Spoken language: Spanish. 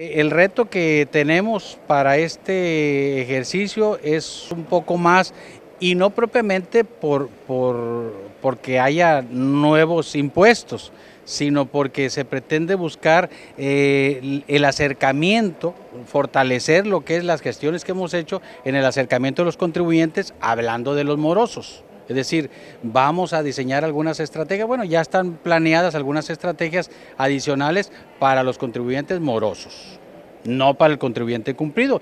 El reto que tenemos para este ejercicio es un poco más y no propiamente porque haya nuevos impuestos, sino porque se pretende buscar eh, el acercamiento, fortalecer lo que es las gestiones que hemos hecho en el acercamiento de los contribuyentes, hablando de los morosos. Es decir, vamos a diseñar algunas estrategias, bueno, ya están planeadas algunas estrategias adicionales para los contribuyentes morosos, no para el contribuyente cumplido.